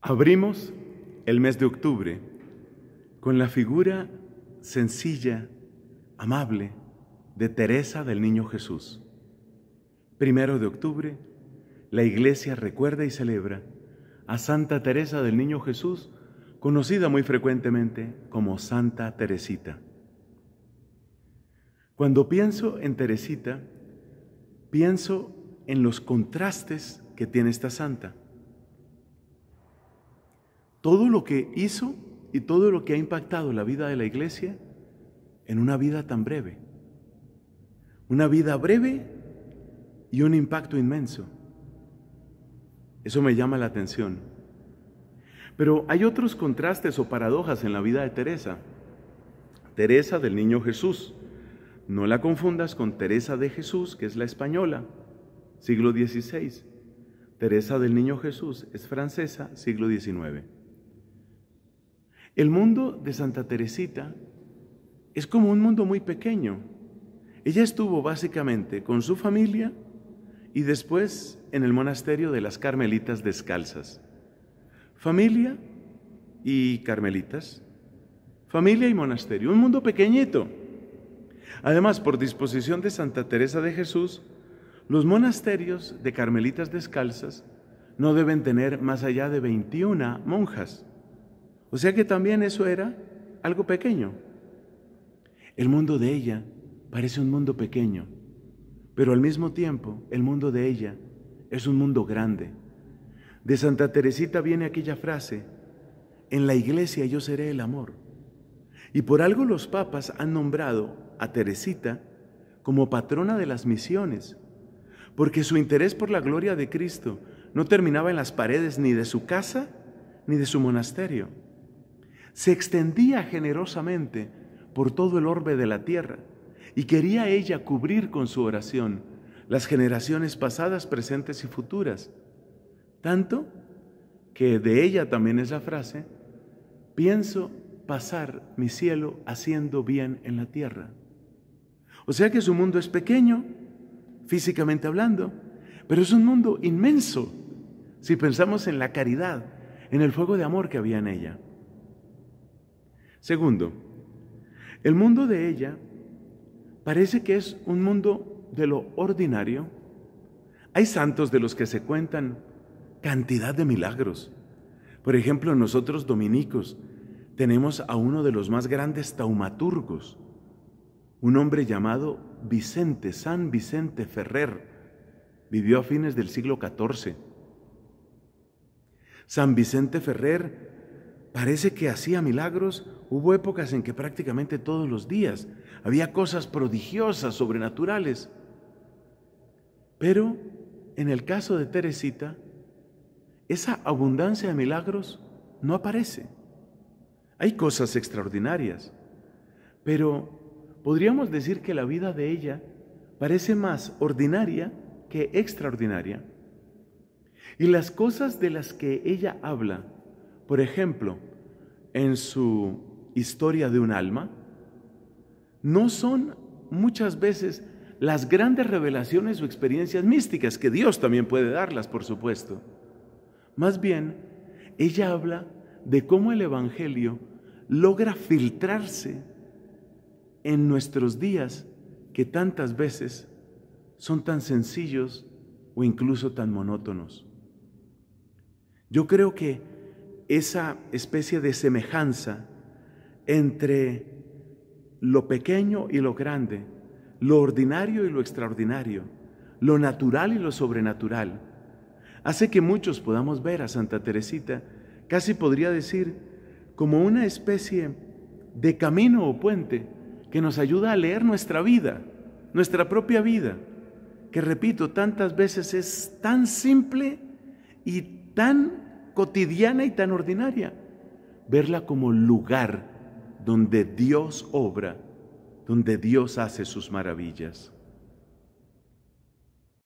Abrimos el mes de octubre con la figura sencilla, amable, de Teresa del Niño Jesús. Primero de octubre, la iglesia recuerda y celebra a Santa Teresa del Niño Jesús, conocida muy frecuentemente como Santa Teresita. Cuando pienso en Teresita, pienso en los contrastes que tiene esta santa todo lo que hizo y todo lo que ha impactado la vida de la iglesia en una vida tan breve. Una vida breve y un impacto inmenso. Eso me llama la atención. Pero hay otros contrastes o paradojas en la vida de Teresa. Teresa del Niño Jesús. No la confundas con Teresa de Jesús, que es la española, siglo XVI. Teresa del Niño Jesús es francesa, siglo XIX. El mundo de Santa Teresita es como un mundo muy pequeño. Ella estuvo básicamente con su familia y después en el monasterio de las Carmelitas Descalzas. Familia y Carmelitas. Familia y monasterio. Un mundo pequeñito. Además, por disposición de Santa Teresa de Jesús, los monasterios de Carmelitas Descalzas no deben tener más allá de 21 monjas. O sea que también eso era algo pequeño. El mundo de ella parece un mundo pequeño, pero al mismo tiempo el mundo de ella es un mundo grande. De Santa Teresita viene aquella frase, en la iglesia yo seré el amor. Y por algo los papas han nombrado a Teresita como patrona de las misiones, porque su interés por la gloria de Cristo no terminaba en las paredes ni de su casa ni de su monasterio se extendía generosamente por todo el orbe de la tierra y quería ella cubrir con su oración las generaciones pasadas, presentes y futuras. Tanto que de ella también es la frase, pienso pasar mi cielo haciendo bien en la tierra. O sea que su mundo es pequeño, físicamente hablando, pero es un mundo inmenso si pensamos en la caridad, en el fuego de amor que había en ella. Segundo, el mundo de ella parece que es un mundo de lo ordinario. Hay santos de los que se cuentan cantidad de milagros. Por ejemplo, nosotros dominicos tenemos a uno de los más grandes taumaturgos, un hombre llamado Vicente, San Vicente Ferrer. Vivió a fines del siglo XIV. San Vicente Ferrer Parece que hacía milagros. Hubo épocas en que prácticamente todos los días había cosas prodigiosas, sobrenaturales. Pero en el caso de Teresita, esa abundancia de milagros no aparece. Hay cosas extraordinarias, pero podríamos decir que la vida de ella parece más ordinaria que extraordinaria. Y las cosas de las que ella habla, por ejemplo, en su historia de un alma, no son muchas veces las grandes revelaciones o experiencias místicas, que Dios también puede darlas, por supuesto. Más bien, ella habla de cómo el Evangelio logra filtrarse en nuestros días que tantas veces son tan sencillos o incluso tan monótonos. Yo creo que esa especie de semejanza entre lo pequeño y lo grande, lo ordinario y lo extraordinario, lo natural y lo sobrenatural. Hace que muchos podamos ver a Santa Teresita, casi podría decir, como una especie de camino o puente que nos ayuda a leer nuestra vida, nuestra propia vida, que repito, tantas veces es tan simple y tan cotidiana y tan ordinaria, verla como lugar donde Dios obra, donde Dios hace sus maravillas.